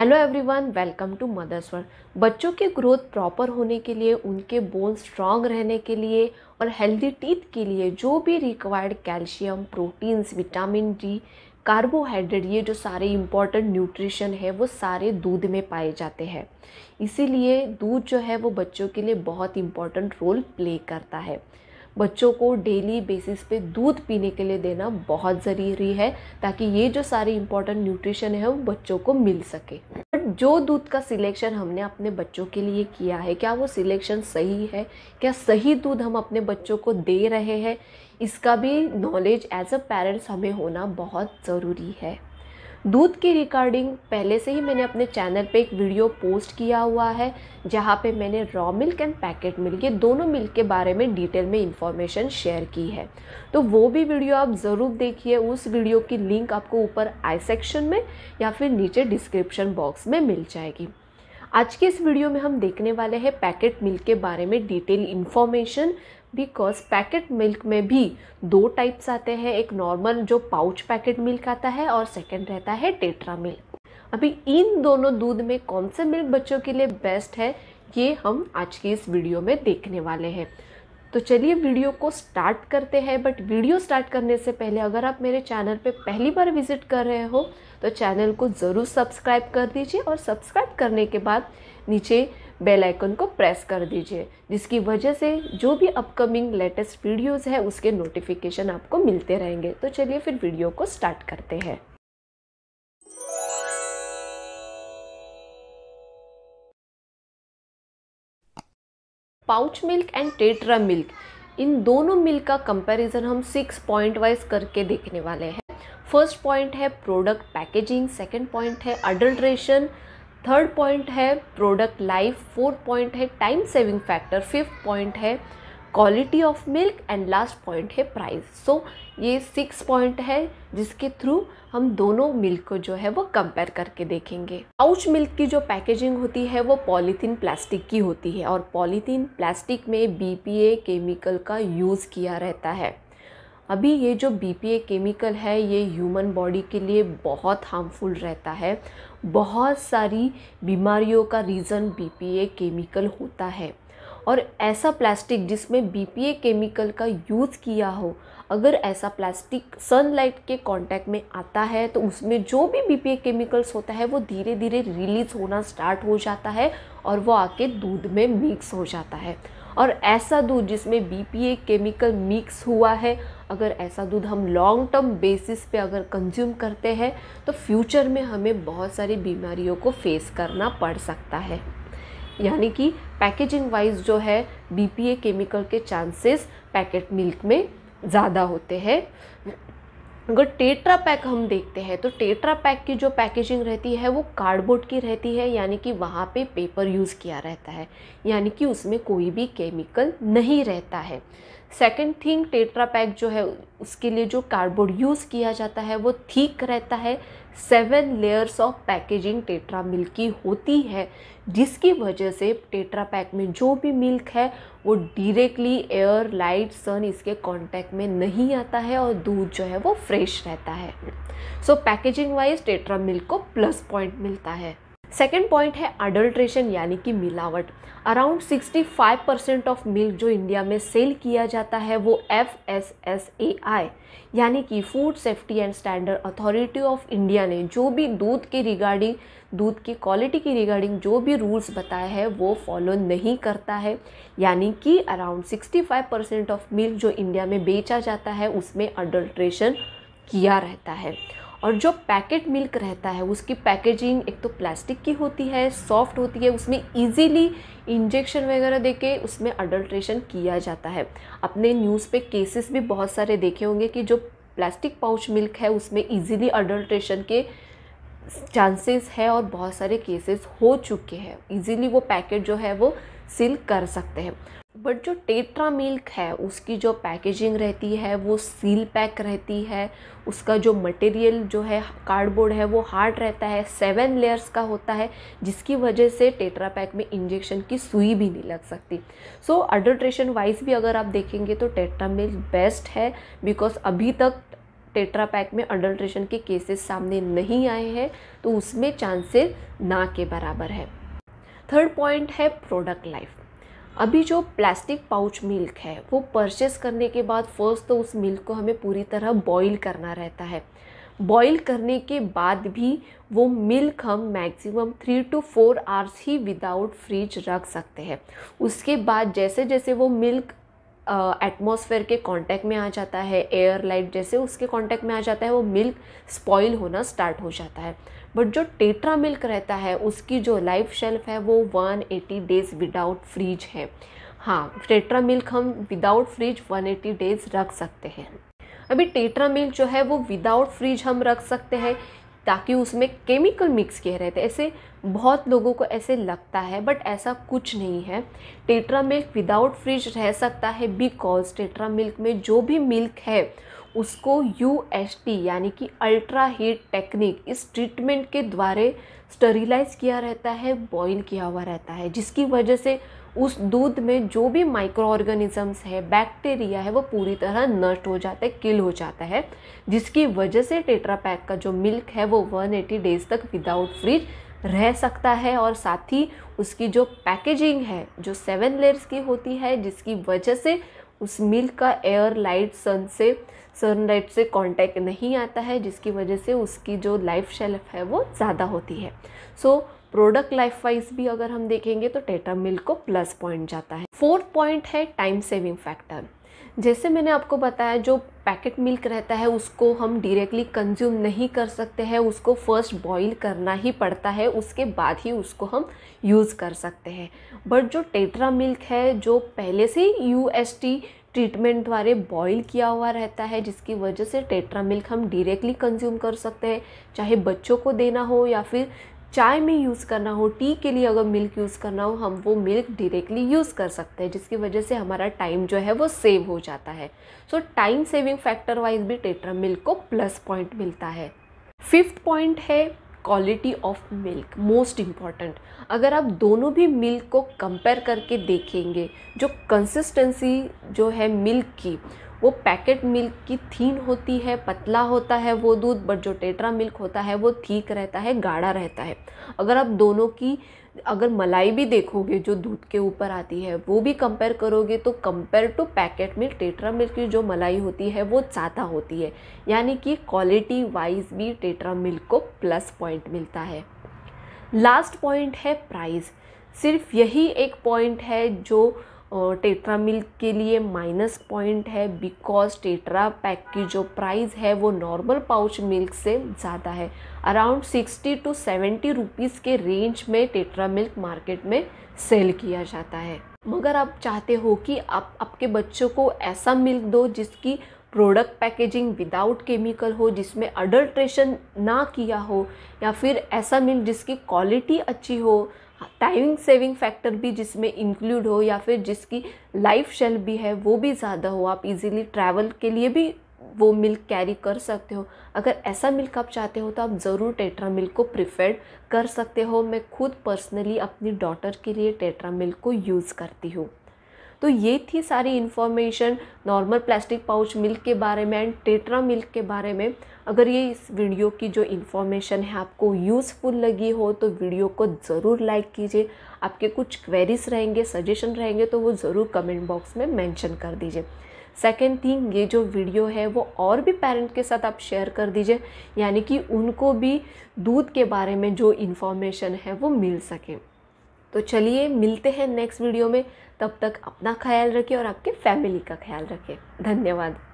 hello everyone welcome to mothers world बच्चों के growth proper होने के लिए उनके बोन स्ट्रांग रहने के लिए और हेल्दी टीथ के लिए जो भी required calcium proteins vitamin D carbohydrate ये जो सारे इम्पॉर्टेंट न्यूट्रिशन है वो सारे दूध में पाए जाते हैं इसीलिए दूध जो है वो बच्चों के लिए बहुत इम्पोर्टेंट रोल प्ले करता है बच्चों को डेली बेसिस पे दूध पीने के लिए देना बहुत ज़रूरी है ताकि ये जो सारे इंपॉर्टेंट न्यूट्रिशन है वो बच्चों को मिल सके बट जो दूध का सिलेक्शन हमने अपने बच्चों के लिए किया है क्या वो सिलेक्शन सही है क्या सही दूध हम अपने बच्चों को दे रहे हैं इसका भी नॉलेज एज अ पेरेंट्स हमें होना बहुत ज़रूरी है दूध की रिकॉर्डिंग पहले से ही मैंने अपने चैनल पे एक वीडियो पोस्ट किया हुआ है जहाँ पे मैंने raw milk and packet milk ये दोनों मिल्क के बारे में डिटेल में इंफॉर्मेशन शेयर की है तो वो भी वीडियो आप ज़रूर देखिए उस वीडियो की लिंक आपको ऊपर आई सेक्शन में या फिर नीचे डिस्क्रिप्शन बॉक्स में मिल जाएगी आज के इस वीडियो में हम देखने वाले हैं पैकेट मिल्क के बारे में detail information because packet milk में भी दो टाइप्स आते हैं एक नॉर्मल जो पाउच पैकेट मिल्क आता है और सेकेंड रहता है टेट्रा मिल्क अभी इन दोनों दूध में कौन से मिल्क बच्चों के लिए बेस्ट है ये हम आज की इस वीडियो में देखने वाले हैं तो चलिए वीडियो को स्टार्ट करते हैं बट वीडियो स्टार्ट करने से पहले अगर आप मेरे चैनल पे पहली बार विजिट कर रहे हो तो चैनल को ज़रूर सब्सक्राइब कर दीजिए और सब्सक्राइब करने के बाद नीचे बेल आइकन को प्रेस कर दीजिए जिसकी वजह से जो भी अपकमिंग लेटेस्ट वीडियोस है उसके नोटिफिकेशन आपको मिलते रहेंगे तो चलिए फिर वीडियो को स्टार्ट करते हैं pouch milk and tetra milk इन दोनों मिल्क का कंपैरिजन हम सिक्स पॉइंट वाइज करके देखने वाले हैं फर्स्ट पॉइंट है प्रोडक्ट पैकेजिंग सेकंड पॉइंट है अडल्ट्रेशन थर्ड पॉइंट है प्रोडक्ट लाइफ फोर्थ पॉइंट है time saving factor fifth point है quality of milk and last point है प्राइस सो so, ये सिक्स पॉइंट है जिसके थ्रू हम दोनों मिल्क को जो है वो कंपेयर करके देखेंगे पाउच मिल्क की जो पैकेजिंग होती है वो पॉलीथीन प्लास्टिक की होती है और पॉलीथीन प्लास्टिक में बी केमिकल का यूज़ किया रहता है अभी ये जो बी केमिकल है ये ह्यूमन बॉडी के लिए बहुत हार्मफुल रहता है बहुत सारी बीमारियों का रीज़न बी केमिकल होता है और ऐसा प्लास्टिक जिसमें बी केमिकल का यूज़ किया हो अगर ऐसा प्लास्टिक सनलाइट के कांटेक्ट में आता है तो उसमें जो भी बी केमिकल्स होता है वो धीरे धीरे रिलीज़ होना स्टार्ट हो जाता है और वो आके दूध में मिक्स हो जाता है और ऐसा दूध जिसमें बी केमिकल मिक्स हुआ है अगर ऐसा दूध हम लॉन्ग टर्म बेसिस पे अगर कंज्यूम करते हैं तो फ्यूचर में हमें बहुत सारी बीमारियों को फेस करना पड़ सकता है यानी कि पैकेजिंग वाइज जो है बीपीए केमिकल के चांसेस पैकेट मिल्क में ज़्यादा होते हैं अगर टेट्रा पैक हम देखते हैं तो टेट्रा पैक की जो पैकेजिंग रहती है वो कार्डबोर्ड की रहती है यानी कि वहाँ पे पेपर यूज़ किया रहता है यानी कि उसमें कोई भी केमिकल नहीं रहता है सेकंड थिंग टेट्रापैक जो है उसके लिए जो कार्डबोर्ड यूज़ किया जाता है वो ठीक रहता है seven layers of packaging tetra milk की होती है जिसकी वजह से टेट्रा पैक में जो भी मिल्क है वो डायरेक्टली एयर लाइट सन इसके कांटेक्ट में नहीं आता है और दूध जो है वो फ्रेश रहता है so packaging wise tetra milk को प्लस पॉइंट मिलता है सेकेंड पॉइंट है अडल्ट्रेशन यानी कि मिलावट अराउंड 65 परसेंट ऑफ मिल्क जो इंडिया में सेल किया जाता है वो F S S A I यानी कि food safety and standard authority of India ने जो भी दूध के रिगार्डिंग दूध की क्वालिटी की रिगार्डिंग जो भी रूल्स बताए हैं वो फॉलो नहीं करता है यानी कि अराउंड 65 परसेंट ऑफ मिल्क जो इंडिया में बेचा जाता है उसमें अडल्ट्रेशन किया रहता है और जो पैकेट मिल्क रहता है उसकी पैकेजिंग एक तो प्लास्टिक की होती है सॉफ्ट होती है उसमें इजीली इंजेक्शन वगैरह देके उसमें अडल्ट्रेशन किया जाता है अपने न्यूज़ पे केसेस भी बहुत सारे देखे होंगे कि जो प्लास्टिक पाउच मिल्क है उसमें इजीली अडल्ट्रेशन के चांसेस है और बहुत सारे केसेस हो चुके हैं इजीली वो पैकेट जो है वो सील कर सकते हैं बट जो टेट्रा मिल्क है उसकी जो पैकेजिंग रहती है वो सील पैक रहती है उसका जो मटेरियल जो है कार्डबोर्ड है वो हार्ड रहता है सेवन लेयर्स का होता है जिसकी वजह से टेट्रा पैक में इंजेक्शन की सुई भी नहीं लग सकती सो अडल्ट्रेशन वाइज भी अगर आप देखेंगे तो टेट्रा मिल्क बेस्ट है बिकॉज अभी तक टेट्रा पैक में अडल्ट्रेशन के केसेस सामने नहीं आए हैं तो उसमें चांसेस ना के बराबर है थर्ड पॉइंट है प्रोडक्ट लाइफ अभी जो प्लास्टिक पाउच मिल्क है वो परचेस करने के बाद फ़र्स्ट तो उस मिल्क को हमें पूरी तरह बॉईल करना रहता है बॉईल करने के बाद भी वो मिल्क हम maximum three to four hours ही विदाउट फ्रिज रख सकते हैं उसके बाद जैसे जैसे वो मिल्क एटमॉस्फेयर के कांटेक्ट में आ जाता है एयर लाइट जैसे उसके कांटेक्ट में आ जाता है वो मिल्क स्पॉइल होना स्टार्ट हो जाता है बट जो टेट्रा मिल्क रहता है उसकी जो लाइफ शेल्फ है वो 180 डेज़ विदाउट फ्रीज है हाँ टेट्रा मिल्क हम विदाउट फ्रिज 180 डेज़ रख सकते हैं अभी टेट्रा मिल्क जो है वो विदाउट फ्रिज हम रख सकते हैं ताकि उसमें केमिकल मिक्स किए रहते ऐसे बहुत लोगों को ऐसे लगता है बट ऐसा कुछ नहीं है टेट्रा मिल्क विदाउट फ्रिज रह सकता है बिकॉज टेट्रा मिल्क में जो भी मिल्क है उसको यू टी यानी कि अल्ट्रा हीट टेक्निक इस ट्रीटमेंट के द्वारा स्टरिलाइज किया रहता है बॉइल किया हुआ रहता है जिसकी वजह से उस दूध में जो भी माइक्रो ऑर्गेनिजम्स है बैक्टीरिया है वो पूरी तरह नष्ट हो जाता है किल हो जाता है जिसकी वजह से टेट्रा पैक का जो मिल्क है वो 180 डेज तक विदाउट फ्रिज रह सकता है और साथ ही उसकी जो पैकेजिंग है जो सेवन लेयर्स की होती है जिसकी वजह से उस मिल्क का एयर लाइट सन से सनलाइट से कांटेक्ट नहीं आता है जिसकी वजह से उसकी जो लाइफ शेल्फ है वो ज़्यादा होती है so so, product life wise भी अगर हम देखेंगे तो टेटा मिल्क को प्लस पॉइंट जाता है फोर्थ पॉइंट है टाइम सेविंग फैक्टर जैसे मैंने आपको बताया जो पैकेट मिल्क रहता है उसको हम डायरेक्टली कंज्यूम नहीं कर सकते हैं उसको फर्स्ट बॉईल करना ही पड़ता है उसके बाद ही उसको हम यूज़ कर सकते हैं बट जो टेट्रा मिल्क है जो पहले से एस यू ट्रीटमेंट द्वारे बॉईल किया हुआ रहता है जिसकी वजह से टेट्रा मिल्क हम डायरेक्टली कंज्यूम कर सकते हैं चाहे बच्चों को देना हो या फिर चाय में यूज़ करना हो टी के लिए अगर मिल्क यूज़ करना हो हम वो मिल्क डायरेक्टली यूज़ कर सकते हैं जिसकी वजह से हमारा टाइम जो है वो सेव हो जाता है so time saving factor wise भी टेट्रा मिल्क को प्लस पॉइंट मिलता है फिफ्थ पॉइंट है quality of milk most important अगर आप दोनों भी मिल्क को कंपेयर करके देखेंगे जो कंसिस्टेंसी जो है मिल्क की वो पैकेट मिल्क की थीन होती है पतला होता है वो दूध बट जो टेट्रा मिल्क होता है वो ठीक रहता है गाढ़ा रहता है अगर आप दोनों की अगर मलाई भी देखोगे जो दूध के ऊपर आती है वो भी कंपेयर करोगे तो compare to packet milk tetra milk की जो मलाई होती है वो ज़्यादा होती है यानी कि क्वालिटी वाइज भी टेट्रा मिल्क को प्लस पॉइंट मिलता है लास्ट पॉइंट है प्राइस सिर्फ यही एक पॉइंट है जो टेट्रा मिल्क के लिए माइनस पॉइंट है बिकॉज टेट्रा पैक की जो प्राइस है वो नॉर्मल पाउच मिल्क से ज़्यादा है around sixty to seventy rupees के रेंज में टेट्रा मिल्क मार्केट में सेल किया जाता है मगर आप चाहते हो कि आप आपके बच्चों को ऐसा मिल्क दो जिसकी प्रोडक्ट पैकेजिंग विदाउट केमिकल हो जिसमें अडल्ट्रेशन ना किया हो या फिर ऐसा मिल्क जिसकी क्वालिटी अच्छी हो टाइम सेविंग फैक्टर भी जिसमें इंक्लूड हो या फिर जिसकी लाइफ शेल भी है वो भी ज़्यादा हो आप इजीली ट्रैवल के लिए भी वो मिल्क कैरी कर सकते हो अगर ऐसा मिल्क आप चाहते हो तो आप ज़रूर टेट्रा मिल्क को प्रिफेड कर सकते हो मैं खुद पर्सनली अपनी डॉटर के लिए टेट्रा मिल्क को यूज़ करती हूँ तो ये थी सारी information normal plastic pouch milk के बारे में एंड टेट्रा मिल्क के बारे में अगर ये इस वीडियो की जो इन्फॉर्मेशन है आपको यूज़फुल लगी हो तो वीडियो को ज़रूर लाइक कीजिए आपके कुछ क्वेरीज रहेंगे सजेशन रहेंगे तो वो ज़रूर कमेंट बॉक्स में मैंशन कर दीजिए सेकेंड थिंग ये जो वीडियो है वो और भी पेरेंट के साथ आप शेयर कर दीजिए यानी कि उनको भी दूध के बारे में जो इन्फॉर्मेशन है वो मिल सके तो चलिए मिलते हैं नेक्स्ट वीडियो में तब तक अपना ख्याल रखिए और आपके फैमिली का ख्याल रखिए धन्यवाद